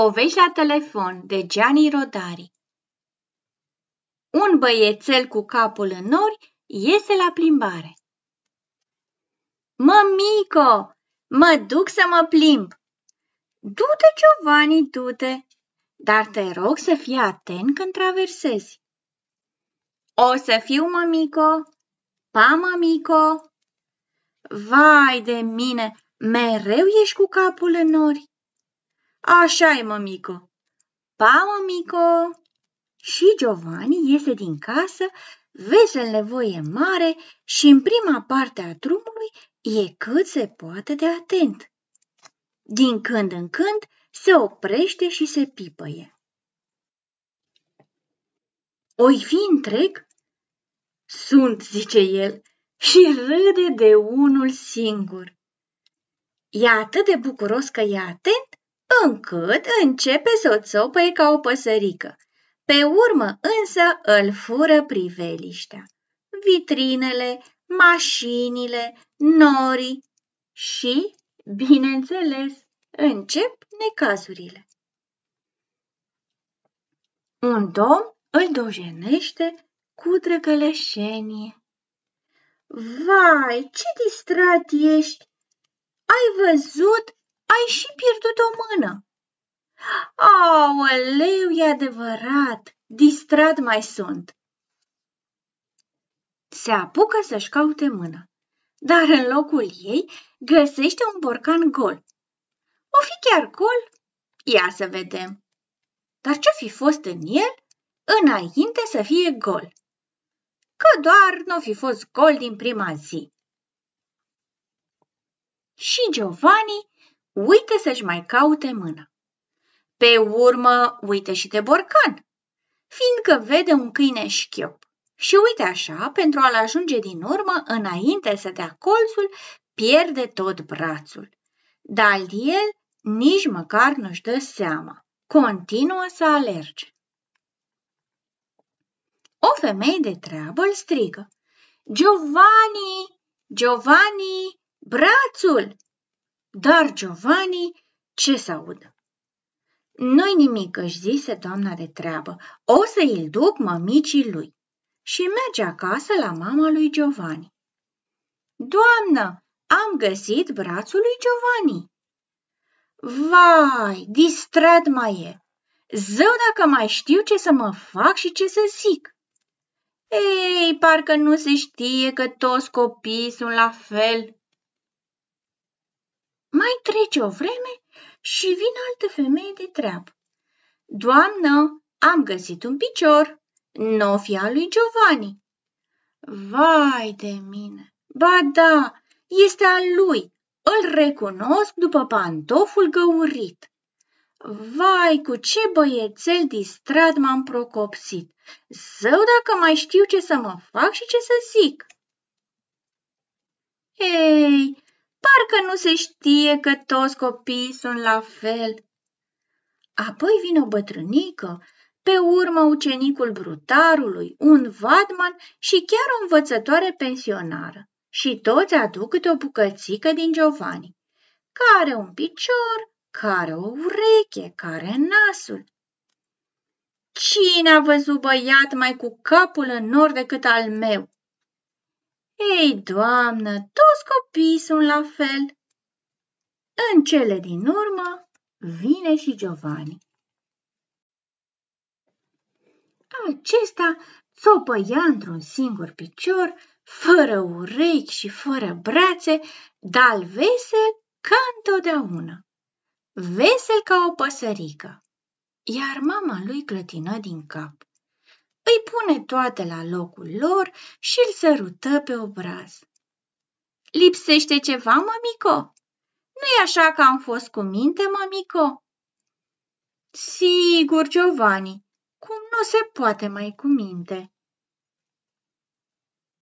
Povești la telefon de Gianni Rodari Un băiețel cu capul în nori iese la plimbare. Mămico, mă duc să mă plimb! Du-te, Giovanni, du-te, dar te rog să fii atent când traversezi. O să fiu, mămico, pa, mămico! Vai de mine, mereu ești cu capul în nori! așa e, mămică. Pa, mămică! Și Giovanni iese din casă, vesel nevoie mare și în prima parte a drumului e cât se poate de atent. Din când în când se oprește și se pipăie. Oi fi întreg? Sunt, zice el, și râde de unul singur. E atât de bucuros că e atent încât începe să o țopăie ca o păsărică. Pe urmă însă îl fură priveliștea. Vitrinele, mașinile, norii și, bineînțeles, încep necazurile. Un domn îl dojenește cu drăgălășenie. Vai, ce distrat ești! Ai văzut ai și pierdut o mână. Aoleu, e adevărat, distrat mai sunt. Se apucă să-și caute mâna, dar în locul ei găsește un borcan gol. O fi chiar gol? Ia să vedem. Dar ce fi fost în el înainte să fie gol? Că doar nu fi fost gol din prima zi. Și Giovanni uite să-și mai caute mâna. Pe urmă, uite și de borcan, fiindcă vede un câine șchiop. Și uite așa, pentru a-l ajunge din urmă, înainte să dea colțul, pierde tot brațul. Dar el nici măcar nu-și dă seama. Continuă să alerge. O femeie de treabă îl strigă. Giovanni! Giovanni! Brațul! Dar, Giovanni, ce să aud? Nu-i nimic, își zise doamna de treabă, o să îl duc mămicii lui. Și merge acasă la mama lui Giovanni. Doamnă, am găsit brațul lui Giovanni. Vai, distrat mai e! Zău dacă mai știu ce să mă fac și ce să zic! Ei, parcă nu se știe că toți copiii sunt la fel, mai trece o vreme și vin altă femeie de treabă. Doamnă, am găsit un picior, nu fi al lui Giovanni. Vai de mine! Ba da, este al lui! Îl recunosc după pantoful găurit. Vai, cu ce băiețel distrat m-am procopsit! Zău dacă mai știu ce să mă fac și ce să zic! Ei, Parcă nu se știe că toți copiii sunt la fel. Apoi vine o bătrânică, pe urmă ucenicul brutarului, un vadman și chiar o învățătoare pensionară. Și toți aduc câte o bucățică din Giovanni. Care un picior, care o ureche, care nasul. Cine a văzut băiat mai cu capul în nor decât al meu? Ei, doamnă, tu toți copiii sunt la fel. În cele din urmă vine și Giovanni. Acesta țopăia într-un singur picior, fără urechi și fără brațe, dar vesel ca întotdeauna. Vesel ca o păsărică. Iar mama lui clătină din cap. Îi pune toate la locul lor și îl sărută pe obraz. Lipsește ceva, mămico? Nu-i așa că am fost cu minte, mămico? Sigur, Giovanni, cum nu se poate mai cu minte?